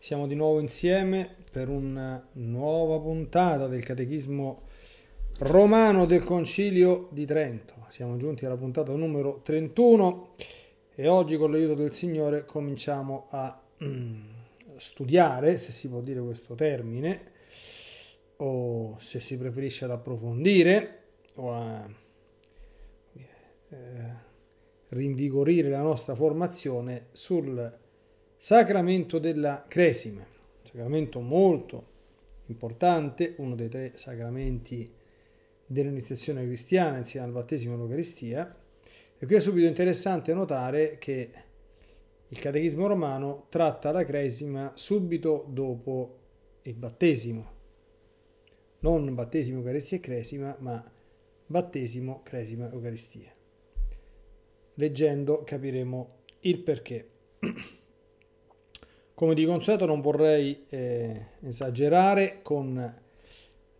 Siamo di nuovo insieme per una eh, nuova puntata del Catechismo Romano del Concilio di Trento. Siamo giunti alla puntata numero 31 e oggi con l'aiuto del Signore cominciamo a mm, studiare, se si può dire questo termine, o se si preferisce ad approfondire o a eh, rinvigorire la nostra formazione sul Sacramento della Cresima, sacramento molto importante, uno dei tre sacramenti dell'iniziazione cristiana insieme al battesimo e all'Eucaristia. E qui è subito interessante notare che il catechismo romano tratta la cresima subito dopo il battesimo. Non battesimo, Eucaristia e cresima, ma battesimo, cresima, Eucaristia. Leggendo capiremo il perché. Come di consueto non vorrei eh, esagerare con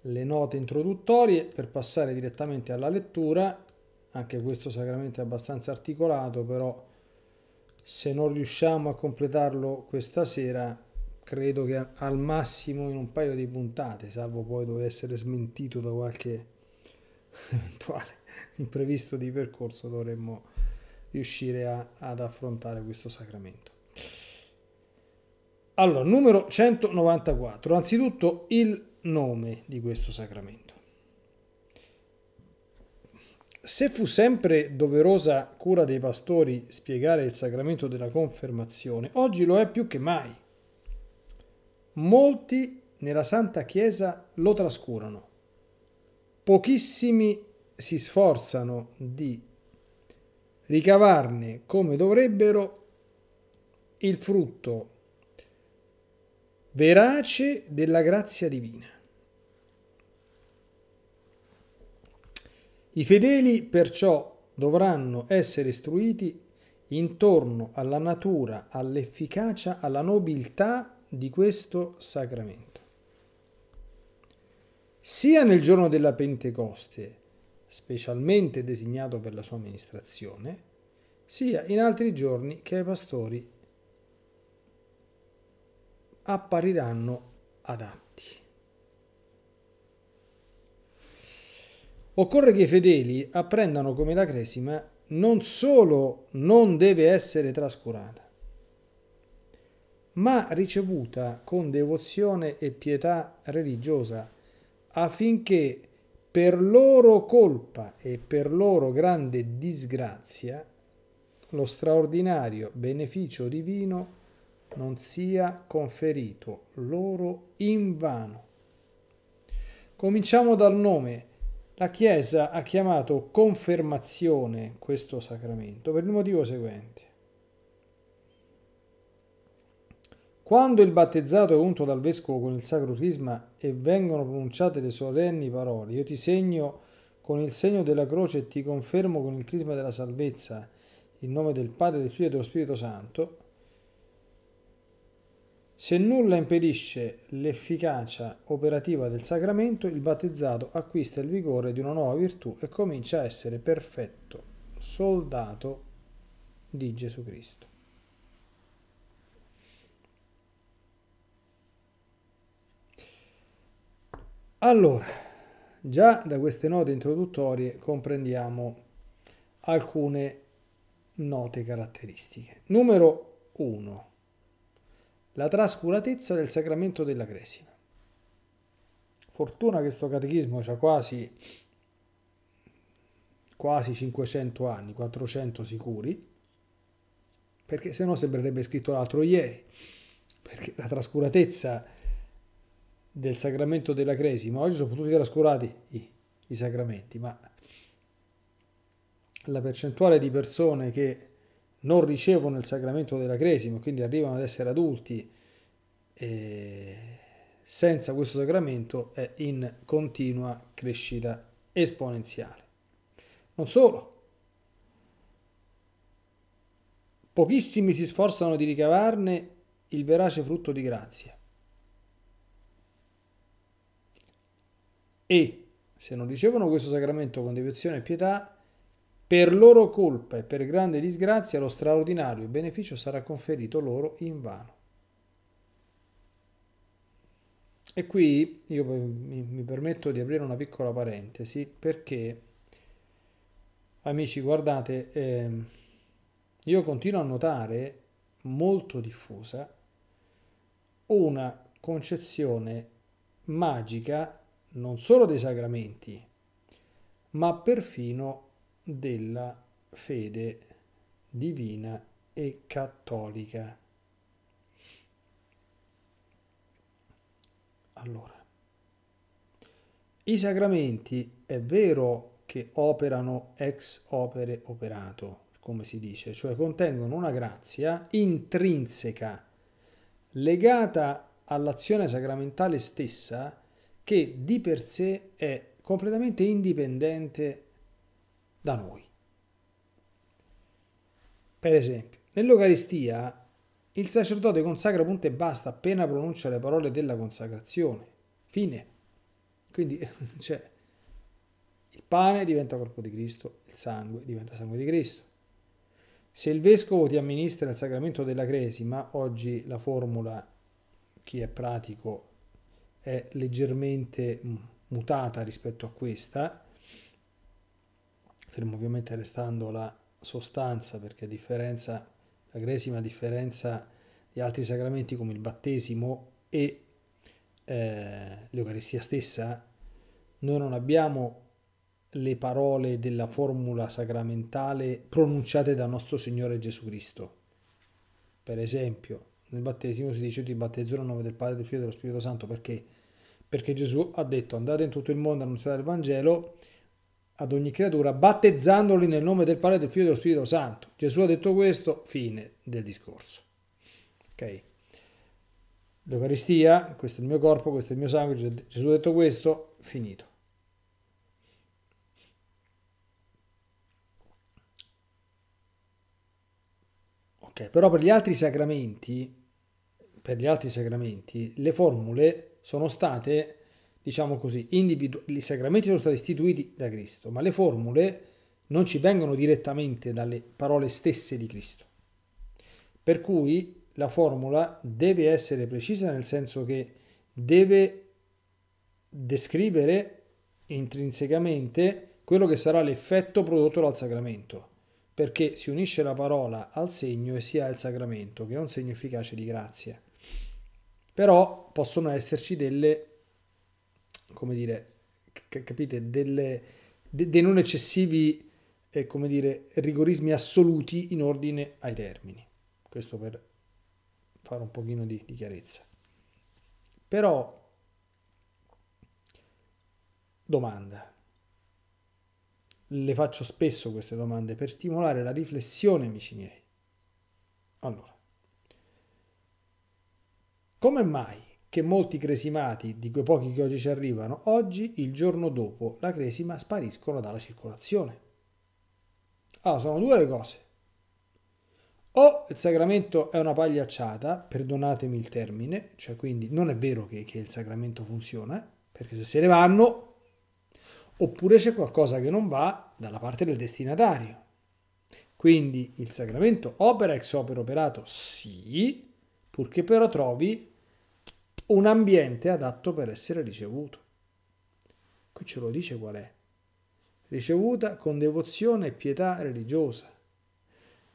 le note introduttorie per passare direttamente alla lettura, anche questo sacramento è abbastanza articolato, però se non riusciamo a completarlo questa sera credo che al massimo in un paio di puntate, salvo poi dover essere smentito da qualche eventuale imprevisto di percorso, dovremmo riuscire a, ad affrontare questo sacramento. Allora, numero 194, anzitutto il nome di questo sacramento. Se fu sempre doverosa cura dei pastori spiegare il sacramento della confermazione, oggi lo è più che mai. Molti nella Santa Chiesa lo trascurano. Pochissimi si sforzano di ricavarne come dovrebbero il frutto verace della grazia divina. I fedeli perciò dovranno essere istruiti intorno alla natura, all'efficacia, alla nobiltà di questo sacramento. Sia nel giorno della Pentecoste, specialmente designato per la sua amministrazione, sia in altri giorni che ai pastori appariranno adatti. Occorre che i fedeli apprendano come la cresima non solo non deve essere trascurata, ma ricevuta con devozione e pietà religiosa, affinché per loro colpa e per loro grande disgrazia lo straordinario beneficio divino non sia conferito loro in vano. Cominciamo dal nome. La Chiesa ha chiamato confermazione questo sacramento per il motivo seguente. Quando il battezzato è unto dal vescovo con il sacro crisma e vengono pronunciate le solenni parole, io ti segno con il segno della croce e ti confermo con il crisma della salvezza, in nome del Padre, del Figlio e dello Spirito Santo, se nulla impedisce l'efficacia operativa del sacramento, il battezzato acquista il vigore di una nuova virtù e comincia a essere perfetto soldato di Gesù Cristo. Allora, già da queste note introduttorie comprendiamo alcune note caratteristiche. Numero 1 la trascuratezza del sacramento della cresima. Fortuna che sto catechismo ha quasi, quasi 500 anni, 400 sicuri, perché se no sembrerebbe scritto l'altro ieri, perché la trascuratezza del sacramento della cresima, oggi sono tutti trascurati i, i sacramenti, ma la percentuale di persone che non ricevono il sacramento della cresima, quindi arrivano ad essere adulti senza questo sacramento, è in continua crescita esponenziale. Non solo, pochissimi si sforzano di ricavarne il verace frutto di grazia. E se non ricevono questo sacramento con devozione e pietà, per loro colpa e per grande disgrazia lo straordinario beneficio sarà conferito loro in vano. E qui io eh, mi permetto di aprire una piccola parentesi perché, amici, guardate, eh, io continuo a notare molto diffusa una concezione magica non solo dei sacramenti, ma perfino della fede divina e cattolica. Allora, i sacramenti è vero che operano ex opere operato, come si dice, cioè contengono una grazia intrinseca legata all'azione sacramentale stessa che di per sé è completamente indipendente da noi. Per esempio, nell'Eucaristia il sacerdote consacra punto e basta appena pronuncia le parole della consacrazione. Fine. Quindi, cioè, il pane diventa corpo di Cristo, il sangue diventa sangue di Cristo. Se il vescovo ti amministra il sacramento della cresima, oggi la formula, chi è pratico, è leggermente mutata rispetto a questa, fermo ovviamente restando la sostanza, perché a differenza, la Cresima, a differenza di altri sacramenti come il battesimo e eh, l'Eucaristia stessa, noi non abbiamo le parole della formula sacramentale pronunciate dal nostro Signore Gesù Cristo. Per esempio, nel battesimo si dice ti battezzerò nel nome del Padre, del Figlio e dello Spirito Santo perché? Perché Gesù ha detto andate in tutto il mondo a annunciare il Vangelo ad ogni creatura, battezzandoli nel nome del Padre, del Figlio e dello Spirito Santo. Gesù ha detto questo, fine del discorso. Ok? L'Eucaristia, questo è il mio corpo, questo è il mio sangue, Gesù ha detto questo, finito. Ok, però per gli altri sacramenti, per gli altri sacramenti, le formule sono state diciamo così, individu- i sacramenti sono stati istituiti da Cristo, ma le formule non ci vengono direttamente dalle parole stesse di Cristo. Per cui la formula deve essere precisa nel senso che deve descrivere intrinsecamente quello che sarà l'effetto prodotto dal sacramento, perché si unisce la parola al segno e si ha il sacramento, che è un segno efficace di grazia. Però possono esserci delle come dire, capite, delle, de, dei non eccessivi, eh, come dire, rigorismi assoluti in ordine ai termini. Questo per fare un pochino di, di chiarezza. Però, domanda, le faccio spesso queste domande per stimolare la riflessione, amici miei. Allora, come mai che molti cresimati, di quei pochi che oggi ci arrivano, oggi, il giorno dopo la cresima, spariscono dalla circolazione. Allora, ah, sono due le cose. O il sacramento è una pagliacciata, perdonatemi il termine, cioè quindi non è vero che, che il sacramento funziona, perché se se ne vanno, oppure c'è qualcosa che non va dalla parte del destinatario. Quindi il sacramento opera ex opera operato sì, purché però trovi un ambiente adatto per essere ricevuto. Qui ce lo dice qual è. Ricevuta con devozione e pietà religiosa.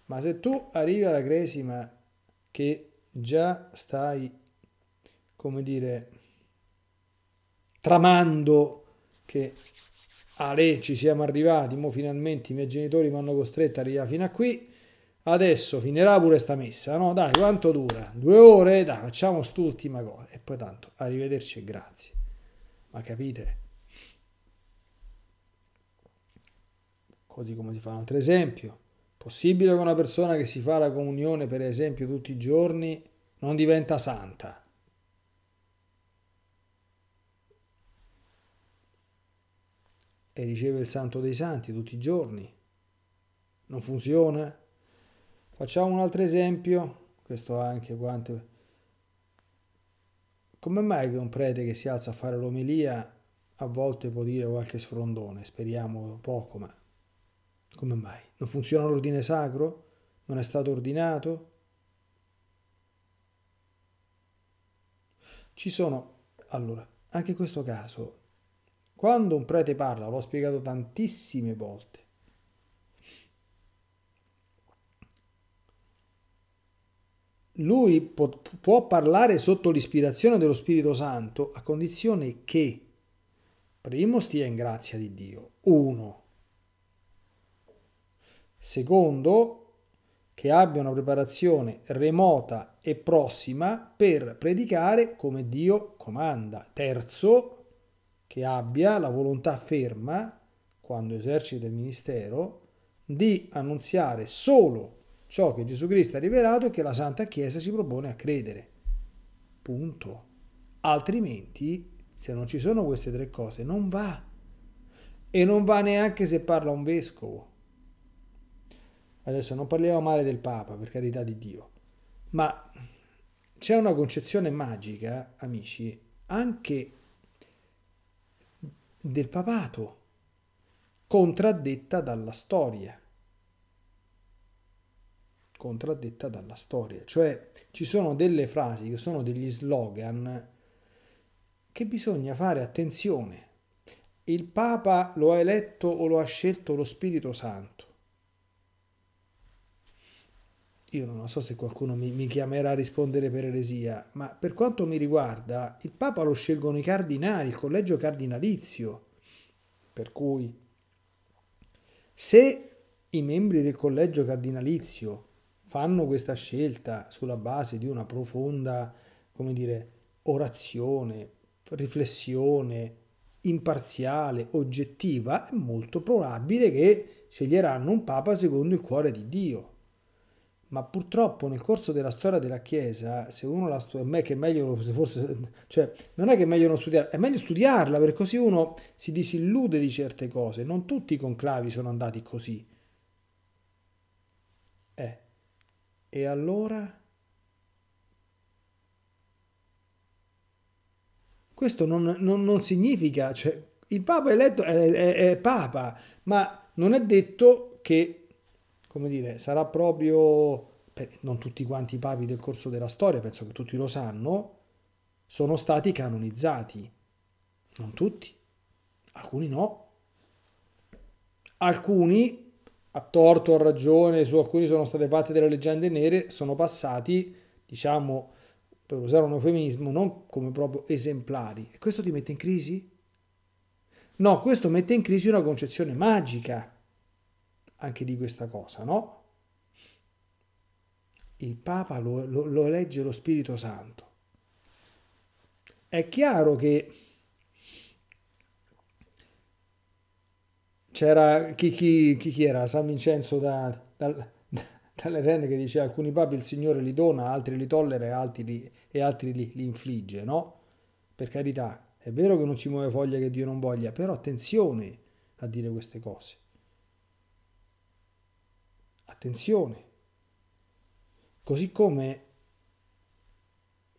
Ma se tu arrivi alla cresima che già stai, come dire, tramando che a lei ci siamo arrivati, mo finalmente i miei genitori mi hanno costretto a arrivare fino a qui, Adesso finirà pure sta messa, no? Dai, quanto dura? Due ore? Dai, facciamo st'ultima cosa. E poi tanto, arrivederci e grazie. Ma capite? Così come si fa un altro esempio. Possibile che una persona che si fa la comunione, per esempio, tutti i giorni non diventa santa? E riceve il santo dei santi tutti i giorni? Non funziona? Facciamo un altro esempio, questo anche guante. Come mai che un prete che si alza a fare l'omelia a volte può dire qualche sfrondone? Speriamo poco, ma come mai? Non funziona l'ordine sacro? Non è stato ordinato? Ci sono, allora, anche in questo caso, quando un prete parla, l'ho spiegato tantissime volte, lui può, può parlare sotto l'ispirazione dello Spirito Santo a condizione che, primo, stia in grazia di Dio, uno. Secondo, che abbia una preparazione remota e prossima per predicare come Dio comanda. Terzo, che abbia la volontà ferma, quando esercita il ministero, di annunziare solo ciò che Gesù Cristo ha rivelato e che la Santa Chiesa ci propone a credere. Punto. Altrimenti, se non ci sono queste tre cose, non va. E non va neanche se parla un vescovo. Adesso non parliamo male del Papa, per carità di Dio, ma c'è una concezione magica, amici, anche del papato, contraddetta dalla storia contraddetta dalla storia. Cioè ci sono delle frasi che sono degli slogan che bisogna fare attenzione. Il Papa lo ha eletto o lo ha scelto lo Spirito Santo. Io non so se qualcuno mi, mi chiamerà a rispondere per eresia, ma per quanto mi riguarda, il Papa lo scelgono i cardinali, il collegio cardinalizio. Per cui, se i membri del collegio cardinalizio fanno questa scelta sulla base di una profonda, come dire, orazione, riflessione imparziale, oggettiva, è molto probabile che sceglieranno un papa secondo il cuore di Dio. Ma purtroppo nel corso della storia della Chiesa, se uno la studia, me che è meglio forse, cioè, non è che è meglio non studiarla, è meglio studiarla perché così uno si disillude di certe cose. Non tutti i conclavi sono andati così. Eh, e allora... Questo non, non, non significa, cioè, il Papa eletto è, è, è, Papa, ma non è detto che, come dire, sarà proprio, non tutti quanti i papi del corso della storia, penso che tutti lo sanno, sono stati canonizzati. Non tutti, alcuni no. Alcuni a torto o a ragione, su alcuni sono state fatte delle leggende nere, sono passati, diciamo, per usare un eufemismo, non come proprio esemplari. E questo ti mette in crisi? No, questo mette in crisi una concezione magica anche di questa cosa, no? Il Papa lo, lo, lo legge lo Spirito Santo. È chiaro che c'era chi, chi, chi, chi, era? San Vincenzo da, dal, dalle renne che diceva alcuni papi il Signore li dona, altri li tollera altri, e altri li, li infligge, no? Per carità, è vero che non si muove foglia che Dio non voglia, però attenzione a dire queste cose. Attenzione. Così come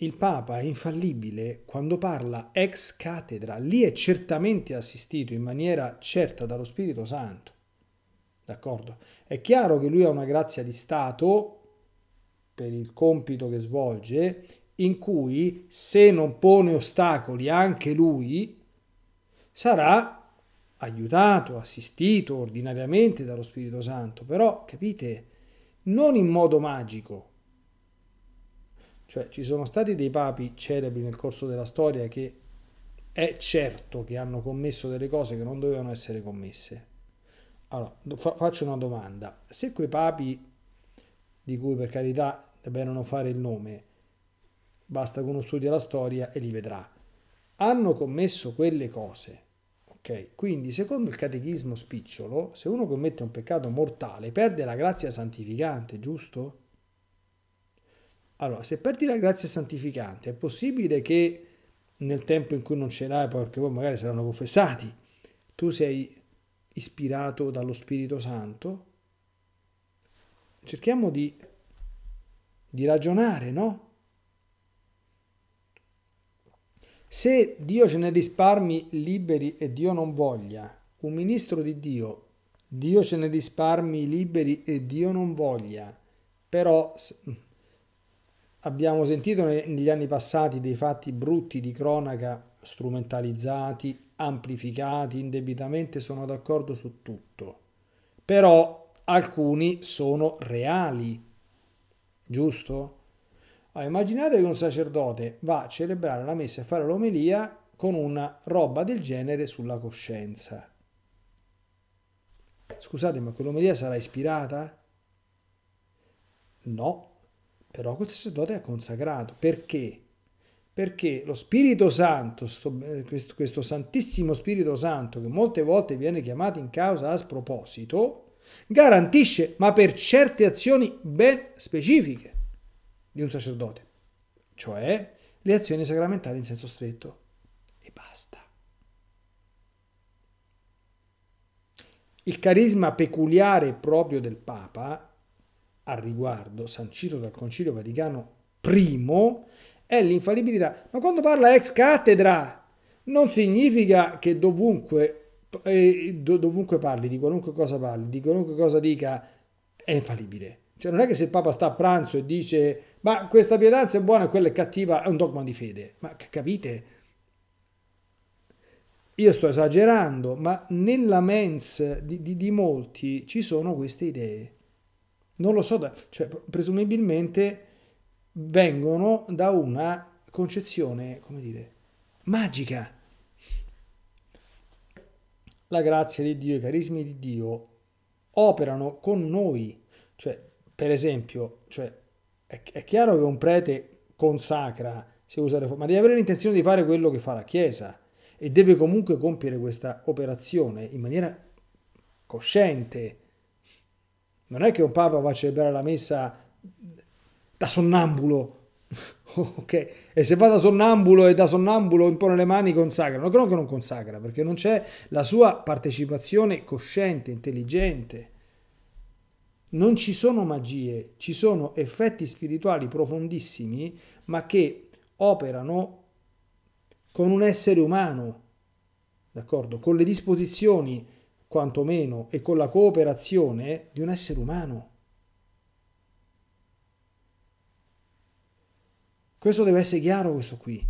il Papa è infallibile quando parla ex cattedra, lì è certamente assistito in maniera certa dallo Spirito Santo. D'accordo? È chiaro che lui ha una grazia di Stato per il compito che svolge, in cui se non pone ostacoli anche lui, sarà aiutato, assistito ordinariamente dallo Spirito Santo, però capite, non in modo magico, cioè ci sono stati dei papi celebri nel corso della storia che è certo che hanno commesso delle cose che non dovevano essere commesse. Allora, fa- faccio una domanda. Se quei papi, di cui per carità è non fare il nome, basta che uno studia la storia e li vedrà, hanno commesso quelle cose, ok? Quindi secondo il catechismo spicciolo, se uno commette un peccato mortale, perde la grazia santificante, giusto? Allora, se per la grazia santificante è possibile che nel tempo in cui non ce l'hai, perché poi magari saranno confessati, tu sei ispirato dallo Spirito Santo, cerchiamo di, di ragionare, no? Se Dio ce ne risparmi liberi e Dio non voglia, un ministro di Dio, Dio ce ne risparmi liberi e Dio non voglia, però Abbiamo sentito negli anni passati dei fatti brutti di cronaca strumentalizzati, amplificati indebitamente, sono d'accordo su tutto. Però alcuni sono reali, giusto? Allora, ah, immaginate che un sacerdote va a celebrare la messa e fare l'omelia con una roba del genere sulla coscienza. Scusate, ma quell'omelia sarà ispirata? No però quel sacerdote è consacrato. Perché? Perché lo Spirito Santo, sto, eh, questo, questo Santissimo Spirito Santo, che molte volte viene chiamato in causa a sproposito, garantisce, ma per certe azioni ben specifiche di un sacerdote, cioè le azioni sacramentali in senso stretto. E basta. Il carisma peculiare proprio del Papa al riguardo sancito dal Concilio Vaticano I è l'infallibilità. Ma quando parla ex cattedra non significa che dovunque, eh, dovunque parli, di qualunque cosa parli, di qualunque cosa dica, è infallibile. Cioè non è che se il Papa sta a pranzo e dice ma questa pietanza è buona e quella è cattiva, è un dogma di fede. Ma capite? Io sto esagerando, ma nella mens di, di, di molti ci sono queste idee. Non lo so, da, cioè, presumibilmente vengono da una concezione, come dire, magica. La grazia di Dio, i carismi di Dio operano con noi. Cioè, per esempio, cioè, è, è chiaro che un prete consacra, si usa, ma deve avere l'intenzione di fare quello che fa la Chiesa e deve comunque compiere questa operazione in maniera cosciente, non è che un papa va a celebrare la messa da sonnambulo. ok? E se va da sonnambulo e da sonnambulo impone le mani consacra. No, credo che non consacra, perché non c'è la sua partecipazione cosciente, intelligente. Non ci sono magie, ci sono effetti spirituali profondissimi, ma che operano con un essere umano, d'accordo? Con le disposizioni quantomeno, e con la cooperazione di un essere umano. Questo deve essere chiaro, questo qui.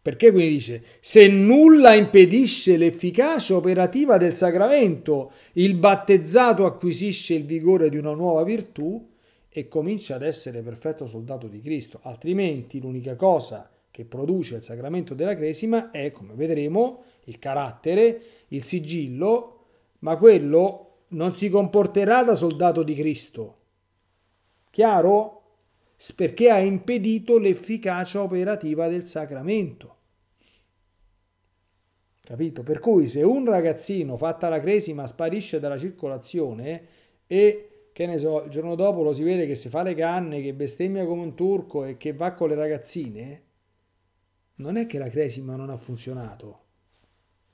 Perché quindi dice, se nulla impedisce l'efficacia operativa del sacramento, il battezzato acquisisce il vigore di una nuova virtù e comincia ad essere perfetto soldato di Cristo, altrimenti l'unica cosa che produce il sacramento della cresima è, come vedremo, il carattere, il sigillo, ma quello non si comporterà da soldato di Cristo. Chiaro? Perché ha impedito l'efficacia operativa del sacramento. Capito? Per cui se un ragazzino fatta la cresima sparisce dalla circolazione e che ne so, il giorno dopo lo si vede che si fa le canne, che bestemmia come un turco e che va con le ragazzine, non è che la cresima non ha funzionato,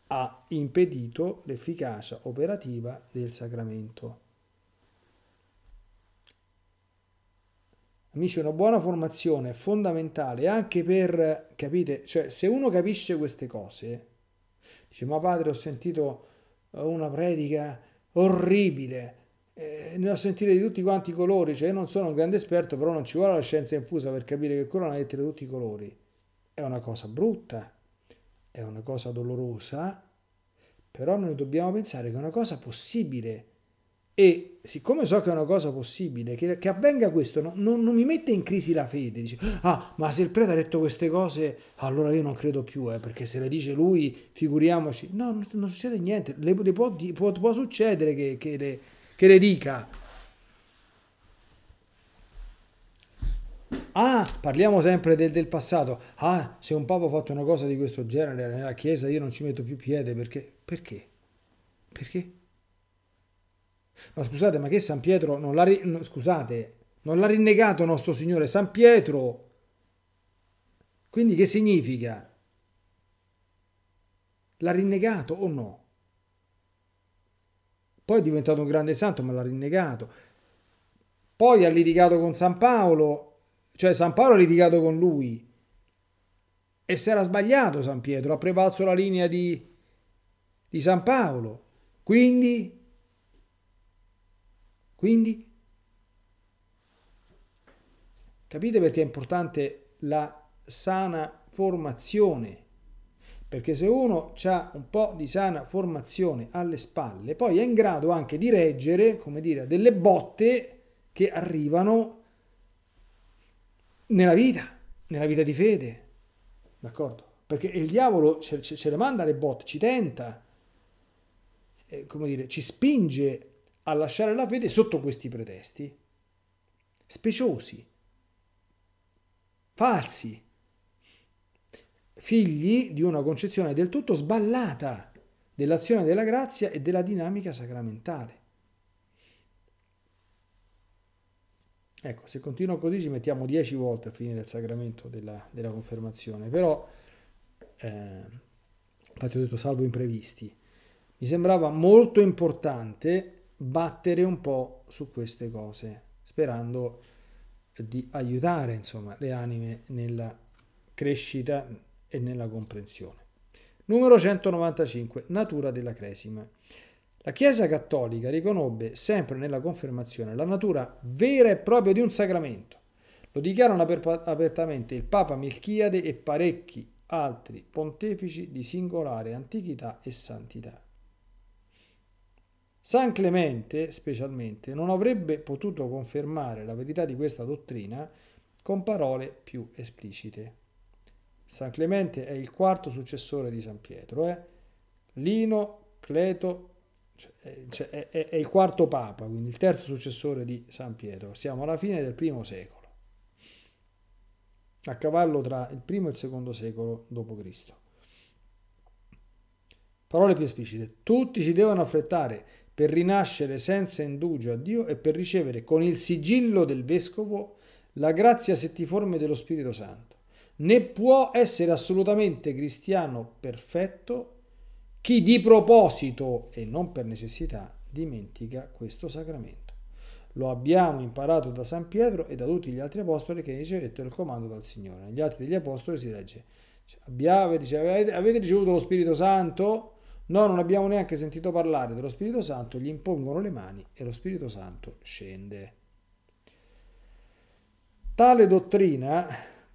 ha impedito l'efficacia operativa del sacramento. Amici, una buona formazione è fondamentale anche per, capire, cioè se uno capisce queste cose, dice ma padre ho sentito eh, una predica orribile, eh, ne ho sentite di tutti quanti i colori, cioè io non sono un grande esperto, però non ci vuole la scienza infusa per capire che quello non ha detto di tutti i colori è una cosa brutta, è una cosa dolorosa, però noi dobbiamo pensare che è una cosa possibile. E siccome so che è una cosa possibile, che, che avvenga questo, no, non, non, mi mette in crisi la fede. Dice, ah, ma se il prete ha detto queste cose, allora io non credo più, eh, perché se le dice lui, figuriamoci. No, non, non succede niente. Le, le può, può, può, succedere che, che, le, che le dica, Ah, parliamo sempre del, del, passato. Ah, se un papa ha fatto una cosa di questo genere nella Chiesa io non ci metto più piede perché... Perché? Perché? Ma scusate, ma che San Pietro non l'ha... scusate, non l'ha rinnegato nostro Signore. San Pietro... Quindi che significa? L'ha rinnegato o no? Poi è diventato un grande santo, ma l'ha rinnegato. Poi ha litigato con San Paolo cioè San Paolo ha litigato con lui e si era sbagliato San Pietro, ha prevalso la linea di, di San Paolo. Quindi, quindi, capite perché è importante la sana formazione? Perché se uno ha un po' di sana formazione alle spalle, poi è in grado anche di reggere, come dire, delle botte che arrivano nella vita, nella vita di fede, d'accordo? Perché il diavolo ce, ce, ce le manda le botte, ci tenta, eh, come dire, ci spinge a lasciare la fede sotto questi pretesti, speciosi, falsi, figli di una concezione del tutto sballata dell'azione della grazia e della dinamica sacramentale. Ecco, se continua così ci mettiamo 10 volte a finire il sacramento della, della confermazione, però, eh, infatti ho detto salvo imprevisti, mi sembrava molto importante battere un po' su queste cose, sperando di aiutare insomma, le anime nella crescita e nella comprensione. Numero 195, natura della cresima. La Chiesa cattolica riconobbe sempre nella confermazione la natura vera e propria di un sacramento. Lo dichiarano apertamente il Papa Melchiade e parecchi altri pontefici di singolare antichità e santità. San Clemente, specialmente, non avrebbe potuto confermare la verità di questa dottrina con parole più esplicite. San Clemente è il quarto successore di San Pietro, eh? Lino, Cleto, cioè, cioè, è, è, è, il quarto papa, quindi il terzo successore di San Pietro. Siamo alla fine del primo secolo, a cavallo tra il primo e il secondo secolo d.C. Parole più esplicite. Tutti si devono affrettare per rinascere senza indugio a Dio e per ricevere con il sigillo del Vescovo la grazia settiforme dello Spirito Santo. Ne può essere assolutamente cristiano perfetto chi di proposito e non per necessità dimentica questo sacramento. Lo abbiamo imparato da San Pietro e da tutti gli altri apostoli che ricevettero il comando dal Signore. Negli atti degli apostoli si legge, cioè, avete, avete ricevuto lo Spirito Santo? No, non abbiamo neanche sentito parlare dello Spirito Santo, gli impongono le mani e lo Spirito Santo scende. Tale dottrina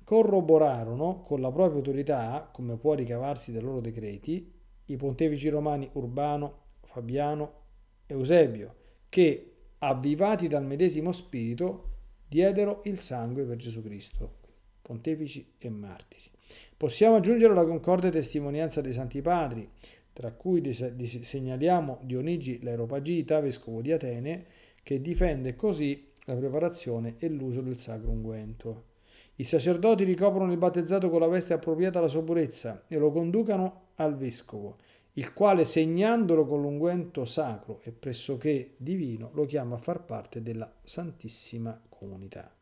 corroborarono con la propria autorità, come può ricavarsi dai loro decreti, i pontefici romani Urbano, Fabiano, Eusebio, che, avvivati dal medesimo spirito, diedero il sangue per Gesù Cristo, pontefici e martiri. Possiamo aggiungere la concorde testimonianza dei Santi Padri, tra cui segnaliamo Dionigi l'Aeropagita, vescovo di Atene, che difende così la preparazione e l'uso del sacro unguento. I sacerdoti ricoprono il battezzato con la veste appropriata alla sua purezza e lo conducano al vescovo, il quale segnandolo con l'unguento sacro e pressoché divino lo chiama a far parte della Santissima Comunità.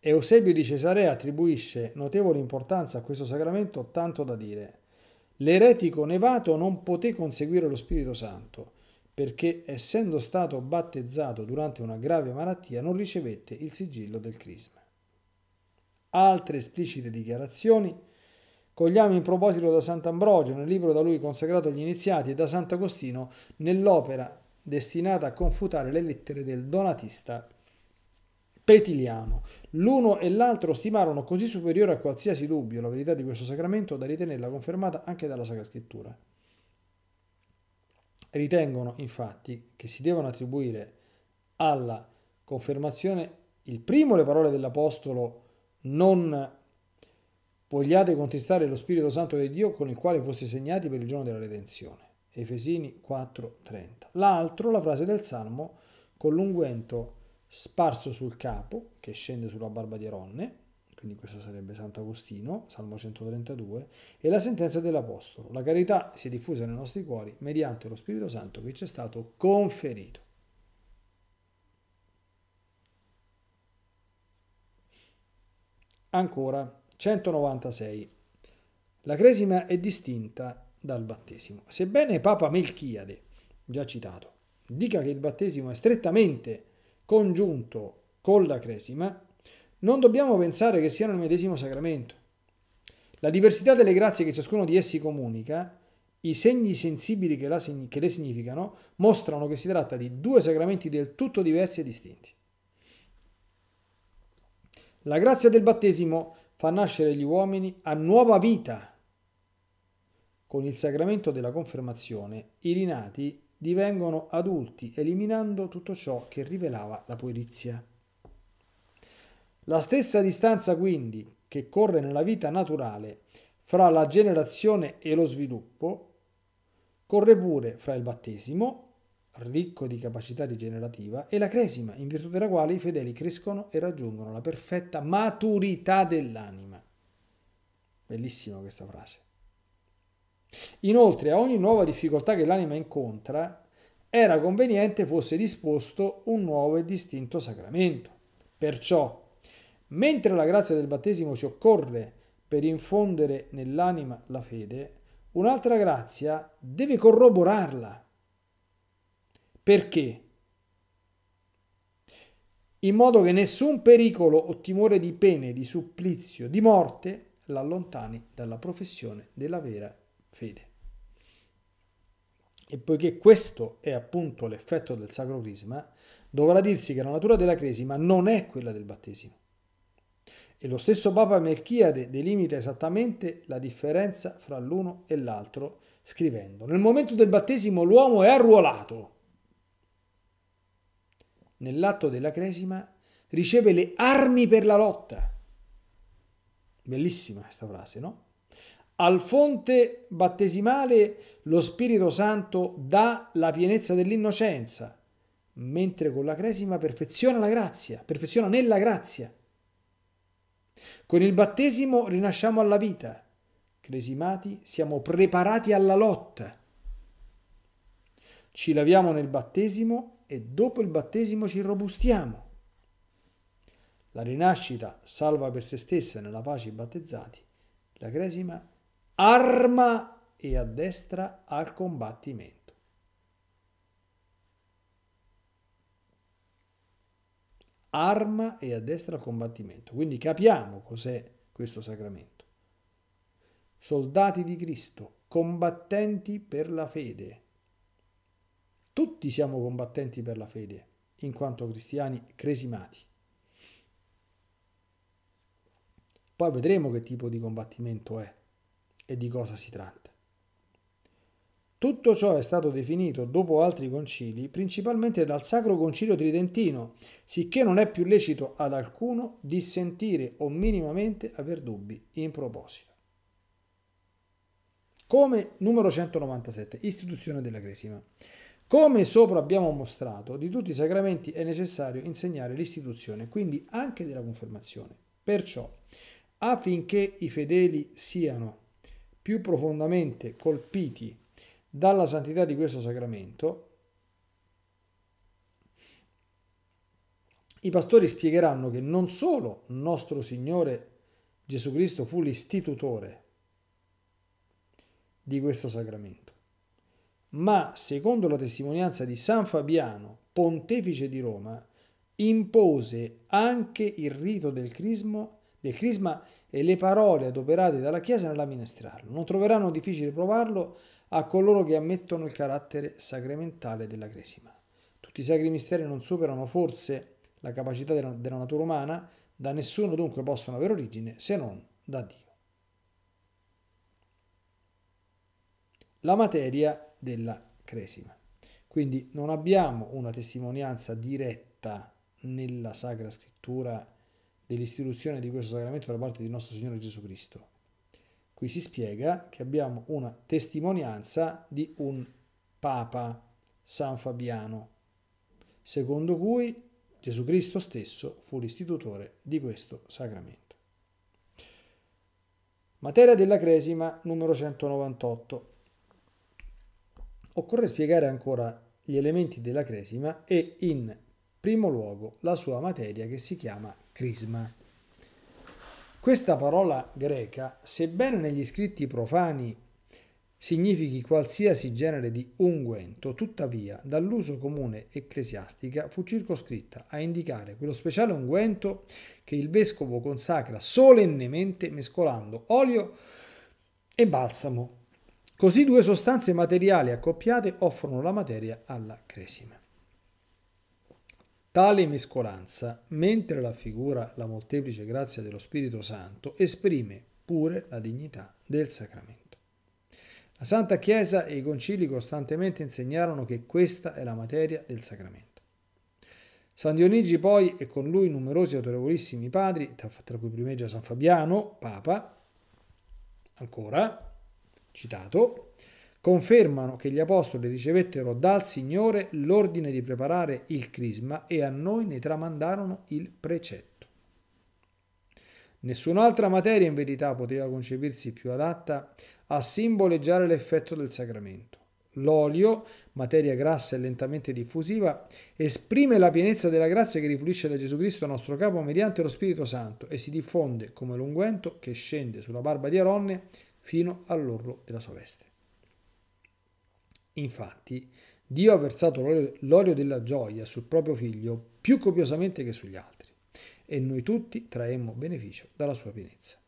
Eusebio di Cesarea attribuisce notevole importanza a questo sacramento, tanto da dire L'eretico nevato non poté conseguire lo Spirito Santo, perché essendo stato battezzato durante una grave malattia non ricevette il sigillo del crisma. Altre esplicite dichiarazioni cogliamo in proposito da Sant'Ambrogio nel libro da lui consacrato agli iniziati e da Sant'Agostino nell'opera destinata a confutare le lettere del donatista Petiliano. L'uno e l'altro stimarono così superiore a qualsiasi dubbio la verità di questo sacramento da ritenerla confermata anche dalla Sacra Scrittura. Ritengono infatti che si devono attribuire alla confermazione il primo le parole dell'Apostolo non vogliate contestare lo Spirito Santo di Dio con il quale foste segnati per il giorno della redenzione. Efesini 4:30. L'altro la frase del Salmo con l'unguento sparso sul capo che scende sulla barba di Aronne quindi questo sarebbe Sant'Agostino, Salmo 132, e la sentenza dell'Apostolo. La carità si è diffusa nei nostri cuori mediante lo Spirito Santo che ci è stato conferito. Ancora 196. La cresima è distinta dal battesimo. Sebbene Papa Melchiade, già citato, dica che il battesimo è strettamente congiunto con la cresima, non dobbiamo pensare che siano il medesimo sacramento. La diversità delle grazie che ciascuno di essi comunica, i segni sensibili che, segni, che le significano, mostrano che si tratta di due sacramenti del tutto diversi e distinti. La grazia del battesimo fa nascere gli uomini a nuova vita. Con il sacramento della confermazione, i rinati divengono adulti, eliminando tutto ciò che rivelava la puerizia. La stessa distanza quindi che corre nella vita naturale fra la generazione e lo sviluppo corre pure fra il battesimo, ricco di capacità rigenerativa, e la cresima, in virtù della quale i fedeli crescono e raggiungono la perfetta maturità dell'anima. Bellissima questa frase. Inoltre, a ogni nuova difficoltà che l'anima incontra, era conveniente fosse disposto un nuovo e distinto sacramento. Perciò Mentre la grazia del battesimo ci occorre per infondere nell'anima la fede, un'altra grazia deve corroborarla. Perché? In modo che nessun pericolo o timore di pene, di supplizio, di morte l'allontani dalla professione della vera fede. E poiché questo è appunto l'effetto del sacro crisma, dovrà dirsi che la natura della cresima non è quella del battesimo. E lo stesso Papa Melchiade delimita esattamente la differenza fra l'uno e l'altro, scrivendo: Nel momento del battesimo l'uomo è arruolato. Nell'atto della cresima riceve le armi per la lotta. Bellissima questa frase, no? Al fonte battesimale lo Spirito Santo dà la pienezza dell'innocenza, mentre con la cresima perfeziona la grazia, perfeziona nella grazia. Con il battesimo rinasciamo alla vita. Cresimati siamo preparati alla lotta. Ci laviamo nel battesimo e dopo il battesimo ci robustiamo. La rinascita salva per se stessa nella pace i battezzati. La cresima arma e addestra al combattimento. arma e addestra al combattimento. Quindi capiamo cos'è questo sacramento. Soldati di Cristo, combattenti per la fede. Tutti siamo combattenti per la fede, in quanto cristiani cresimati. Poi vedremo che tipo di combattimento è e di cosa si tratta. Tutto ciò è stato definito dopo altri concili, principalmente dal Sacro Concilio Tridentino, sicché non è più lecito ad alcuno dissentire o minimamente aver dubbi in proposito. Come numero 197, istituzione della Cresima. Come sopra abbiamo mostrato, di tutti i sacramenti è necessario insegnare l'istituzione, quindi anche della confermazione. Perciò, affinché i fedeli siano più profondamente colpiti dalla santità di questo sacramento, i pastori spiegheranno che non solo nostro Signore Gesù Cristo fu l'istitutore di questo sacramento, ma secondo la testimonianza di San Fabiano, pontefice di Roma, impose anche il rito del crismo del crisma e le parole adoperate dalla Chiesa nell'amministrarlo. Non troveranno difficile provarlo a coloro che ammettono il carattere sacramentale della Cresima. Tutti i sacri misteri non superano forse la capacità della, della natura umana, da nessuno dunque possono avere origine se non da Dio. La materia della Cresima. Quindi non abbiamo una testimonianza diretta nella Sacra Scrittura dell'istituzione di questo sacramento da parte di nostro Signore Gesù Cristo Qui si spiega che abbiamo una testimonianza di un Papa, San Fabiano, secondo cui Gesù Cristo stesso fu l'istitutore di questo sacramento. Materia della Cresima numero 198. Occorre spiegare ancora gli elementi della Cresima e in primo luogo la sua materia che si chiama Crisma. Questa parola greca, sebbene negli scritti profani significhi qualsiasi genere di unguento, tuttavia dall'uso comune ecclesiastica fu circoscritta a indicare quello speciale unguento che il vescovo consacra solennemente mescolando olio e balsamo. Così due sostanze materiali accoppiate offrono la materia alla cresima. Tale mescolanza, mentre la figura la molteplice grazia dello Spirito Santo, esprime pure la dignità del sacramento. La Santa Chiesa e i concili costantemente insegnarono che questa è la materia del sacramento. San Dionigi poi e con lui numerosi autorevolissimi padri, tra cui primeggia San Fabiano, Papa, ancora citato, confermano che gli apostoli ricevettero dal Signore l'ordine di preparare il crisma e a noi ne tramandarono il precetto. Nessun'altra materia in verità poteva concepirsi più adatta a simboleggiare l'effetto del sacramento. L'olio, materia grassa e lentamente diffusiva, esprime la pienezza della grazia che rifluisce da Gesù Cristo nostro capo mediante lo Spirito Santo e si diffonde come l'unguento che scende sulla barba di Aronne fino all'orlo della sua veste. Infatti, Dio ha versato l'olio della gioia sul proprio figlio più copiosamente che sugli altri, e noi tutti traemmo beneficio dalla sua pienezza.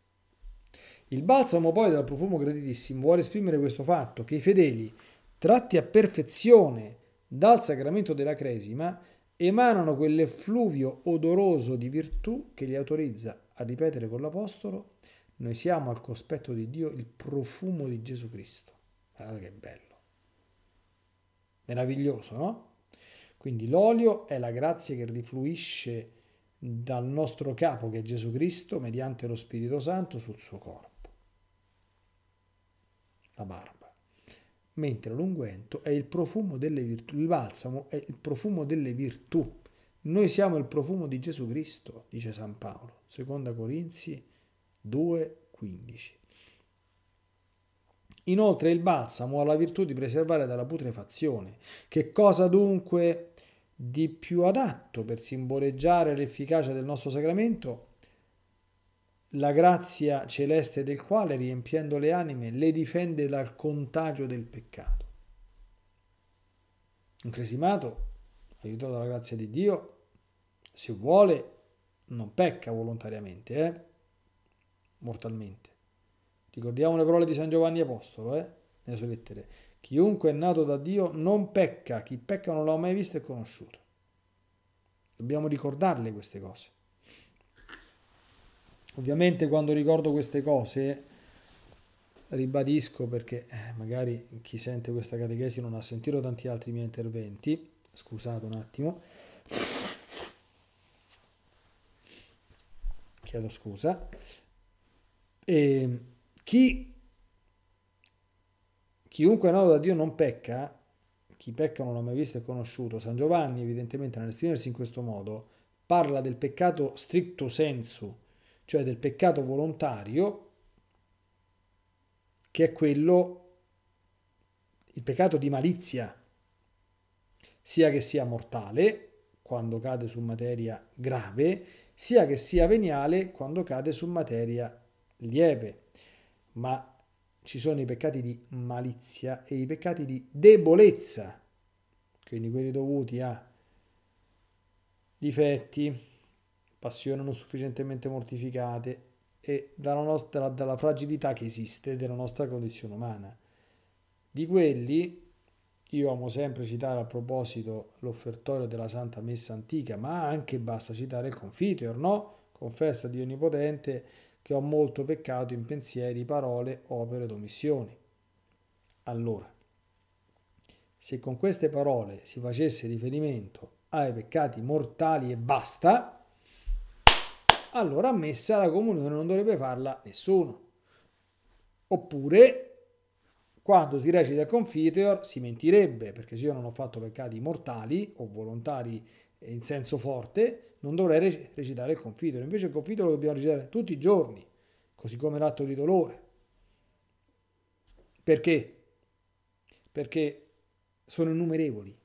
Il balsamo poi dal profumo graditissimo vuole esprimere questo fatto, che i fedeli, tratti a perfezione dal sacramento della cresima, emanano quell'effluvio odoroso di virtù che li autorizza a ripetere con l'Apostolo, noi siamo al cospetto di Dio il profumo di Gesù Cristo. Guardate che bello. Meraviglioso, no? Quindi l'olio è la grazia che rifluisce dal nostro capo che è Gesù Cristo mediante lo Spirito Santo sul suo corpo, la barba, mentre l'unguento è il profumo delle virtù, il balsamo è il profumo delle virtù. Noi siamo il profumo di Gesù Cristo, dice San Paolo, 2 Corinzi 2, 15. Inoltre il balsamo ha la virtù di preservare dalla putrefazione. Che cosa dunque di più adatto per simboleggiare l'efficacia del nostro sacramento? La grazia celeste del quale, riempiendo le anime, le difende dal contagio del peccato. Un cresimato, aiutato dalla grazia di Dio, se vuole, non pecca volontariamente, eh? mortalmente Ricordiamo le parole di San Giovanni Apostolo, eh? nelle sue lettere. Chiunque è nato da Dio non pecca, chi pecca non l'ha mai visto e conosciuto. Dobbiamo ricordarle queste cose. Ovviamente quando ricordo queste cose, ribadisco perché eh, magari chi sente questa catechesi non ha sentito tanti altri miei interventi, scusate un attimo, chiedo scusa, e ehm, chi, chiunque è da Dio non pecca, chi pecca non l'ha mai visto e conosciuto. San Giovanni, evidentemente, nell'esprimersi in questo modo, parla del peccato stricto sensu, cioè del peccato volontario, che è quello, il peccato di malizia, sia che sia mortale, quando cade su materia grave, sia che sia veniale, quando cade su materia lieve ma ci sono i peccati di malizia e i peccati di debolezza, quindi quelli dovuti a difetti, passioni non sufficientemente mortificate e dalla, nostra, dalla fragilità che esiste della nostra condizione umana. Di quelli io amo sempre citare a proposito l'offertorio della Santa Messa Antica, ma anche basta citare il confiteor, no? Confessa di Onnipotente che ho molto peccato in pensieri, parole, opere ed omissioni. Allora, se con queste parole si facesse riferimento ai peccati mortali e basta, allora a messa la comunione non dovrebbe farla nessuno. Oppure, quando si recita il confiteor, si mentirebbe, perché se io non ho fatto peccati mortali o volontari in senso forte, non dovrei recitare il confitore, invece il confitore lo dobbiamo recitare tutti i giorni, così come l'atto di dolore. Perché? Perché sono innumerevoli.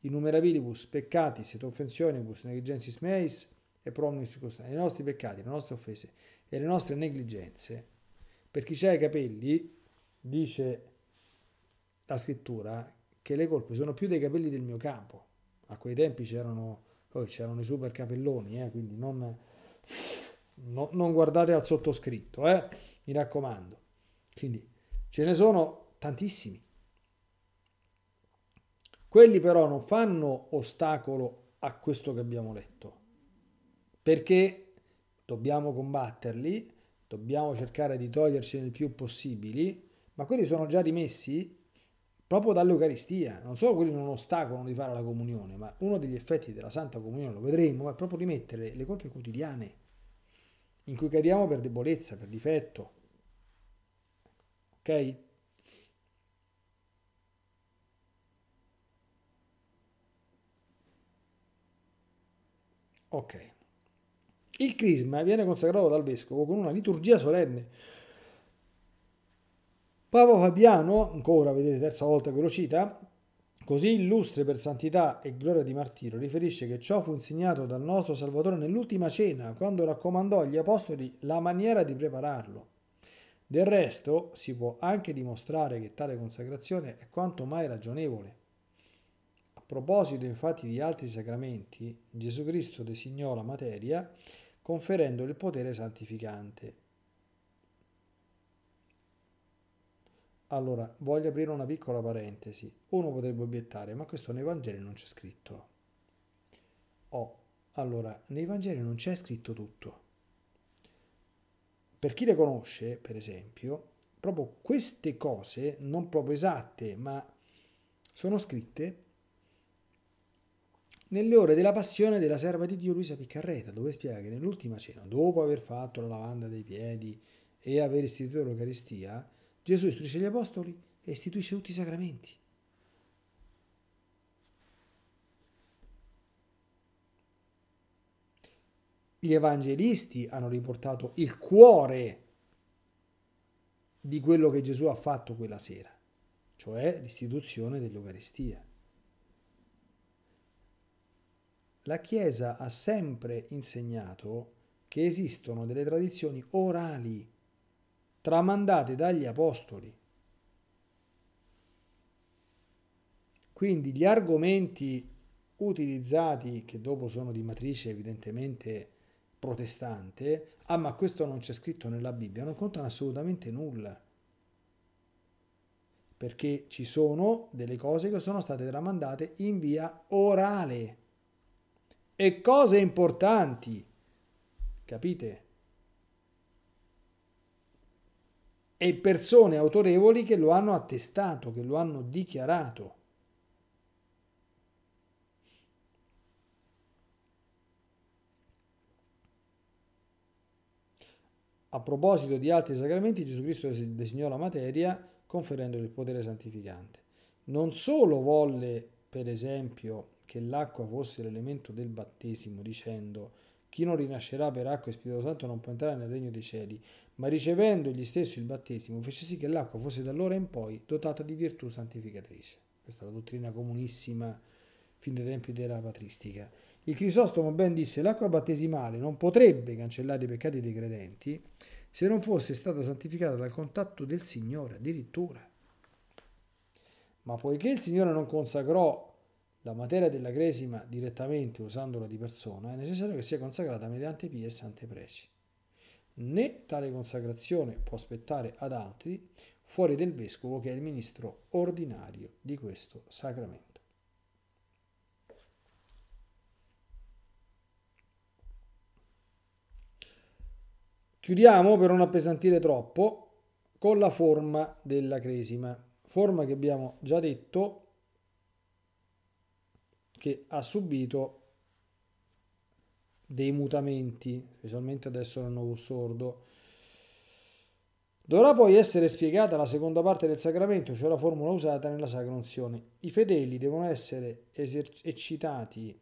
Innumerabilibus peccatis et offensionibus negligensis meis e promnis costanti. I nostri peccati, le nostre offese e le nostre negligenze. Per chi ha i capelli, dice la scrittura, che le colpe sono più dei capelli del mio campo. A quei tempi c'erano poi c'erano i super capelloni, eh, quindi non, no, non, guardate al sottoscritto, eh, mi raccomando. Quindi ce ne sono tantissimi. Quelli però non fanno ostacolo a questo che abbiamo letto, perché dobbiamo combatterli, dobbiamo cercare di togliercene il più possibili, ma quelli sono già rimessi proprio dall'Eucaristia. Non solo quelli non ostacolano di fare la comunione, ma uno degli effetti della Santa Comunione, lo vedremo, è proprio rimettere le colpe quotidiane in cui cadiamo per debolezza, per difetto. Ok? Ok. Il crisma viene consacrato dal vescovo con una liturgia solenne Papa Fabiano, ancora vedete terza volta che lo cita, così illustre per santità e gloria di martiro, riferisce che ciò fu insegnato dal nostro Salvatore nell'ultima cena, quando raccomandò agli apostoli la maniera di prepararlo. Del resto si può anche dimostrare che tale consacrazione è quanto mai ragionevole. A proposito infatti di altri sacramenti, Gesù Cristo designò la materia conferendo il potere santificante Allora, voglio aprire una piccola parentesi. Uno potrebbe obiettare, ma questo nei Vangeli non c'è scritto. Oh, allora, nei Vangeli non c'è scritto tutto. Per chi le conosce, per esempio, proprio queste cose, non proprio esatte, ma sono scritte nelle ore della passione della serva di Dio Luisa Piccarreta, dove spiega che nell'ultima cena, dopo aver fatto la lavanda dei piedi e aver istituito l'Eucaristia, Gesù istruisce gli apostoli e istituisce tutti i sacramenti. Gli evangelisti hanno riportato il cuore di quello che Gesù ha fatto quella sera, cioè l'istituzione dell'Eucaristia. La Chiesa ha sempre insegnato che esistono delle tradizioni orali tramandate dagli apostoli. Quindi gli argomenti utilizzati, che dopo sono di matrice evidentemente protestante, ah ma questo non c'è scritto nella Bibbia, non contano assolutamente nulla, perché ci sono delle cose che sono state tramandate in via orale e cose importanti, capite? e persone autorevoli che lo hanno attestato, che lo hanno dichiarato. A proposito di altri sacramenti, Gesù Cristo designò la materia conferendole il potere santificante. Non solo volle, per esempio, che l'acqua fosse l'elemento del battesimo, dicendo chi non rinascerà per acqua e Spirito Santo non può entrare nel regno dei cieli, ma ricevendo egli stesso il battesimo fece sì che l'acqua fosse da allora in poi dotata di virtù santificatrice. Questa è la dottrina comunissima fin dai tempi della patristica. Il Crisostomo ben disse l'acqua battesimale non potrebbe cancellare i peccati dei credenti se non fosse stata santificata dal contatto del Signore addirittura. Ma poiché il Signore non consacrò la materia della cresima direttamente usandola di persona, è necessario che sia consacrata mediante pie e sante preci né tale consacrazione può aspettare ad altri fuori del vescovo che è il ministro ordinario di questo sacramento. Chiudiamo per non appesantire troppo con la forma della cresima, forma che abbiamo già detto che ha subito dei mutamenti, specialmente adesso nel nuovo sordo, Dovrà poi essere spiegata la seconda parte del sacramento, cioè la formula usata nella sacra unzione. I fedeli devono essere eccitati,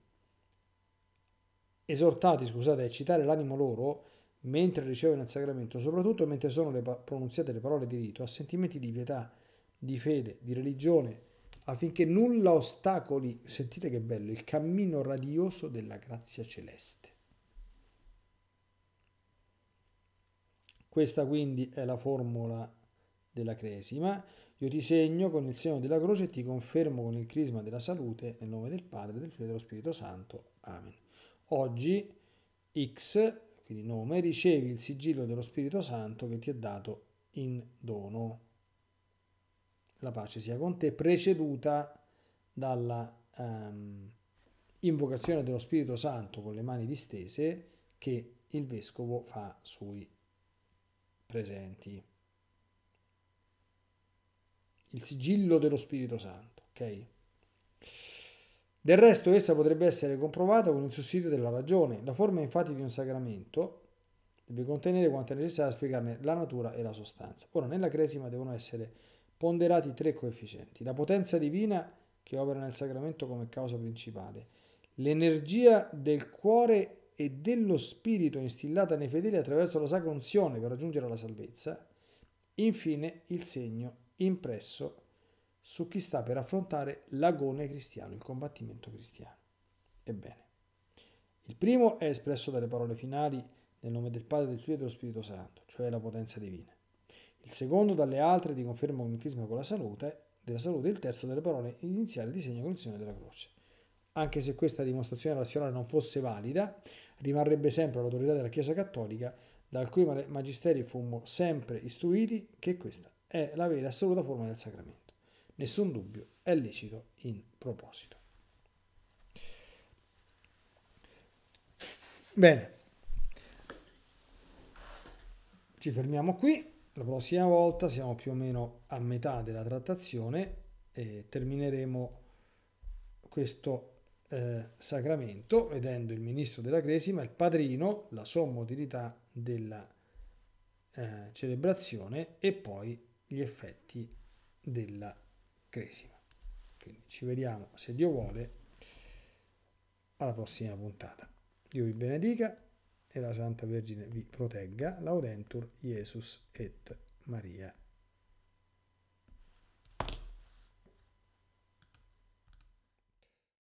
esortati scusate, a eccitare l'animo loro mentre ricevono il sacramento, soprattutto mentre sono le pronunziate le parole di rito, a sentimenti di pietà, di fede, di religione, affinché nulla ostacoli, sentite che bello, il cammino radioso della grazia celeste. Questa quindi è la formula della cresima. Io ti segno con il seno della croce e ti confermo con il crisma della salute nel nome del Padre, del Figlio e dello Spirito Santo. Amen. Oggi X, quindi nome, ricevi il sigillo dello Spirito Santo che ti è dato in dono. La pace sia con te, preceduta dalla um, invocazione dello Spirito Santo con le mani distese che il vescovo fa sui presenti. Il sigillo dello Spirito Santo, ok? Del resto essa potrebbe essere comprovata con il sussidio della ragione. La forma infatti di un sacramento deve contenere quanto è necessario a spiegarne la natura e la sostanza. Ora, nella cresima devono essere ponderati tre coefficienti. La potenza divina che opera nel sacramento come causa principale, l'energia del cuore e dello Spirito instillata nei fedeli attraverso la sacra unzione per raggiungere la salvezza, infine il segno impresso su chi sta per affrontare l'agone cristiano, il combattimento cristiano. Ebbene, il primo è espresso dalle parole finali nel nome del Padre, del Figlio e dello Spirito Santo, cioè la potenza divina. Il secondo dalle altre di conferma unichismo con la salute, della salute, il terzo dalle parole iniziali di segno con il segno della croce. Anche se questa dimostrazione razionale non fosse valida, rimarrebbe sempre l'autorità della Chiesa Cattolica, dal cui magisteri fummo sempre istruiti che questa è la vera e assoluta forma del sacramento. Nessun dubbio è lecito in proposito. Bene, ci fermiamo qui. La prossima volta siamo più o meno a metà della trattazione e termineremo questo eh, sacramento, vedendo il ministro della Cresima, il padrino, la somma utilità della eh, celebrazione e poi gli effetti della Cresima. Quindi ci vediamo, se Dio vuole, alla prossima puntata. Dio vi benedica e la Santa Vergine vi protegga. Laudentur Jesus et Maria.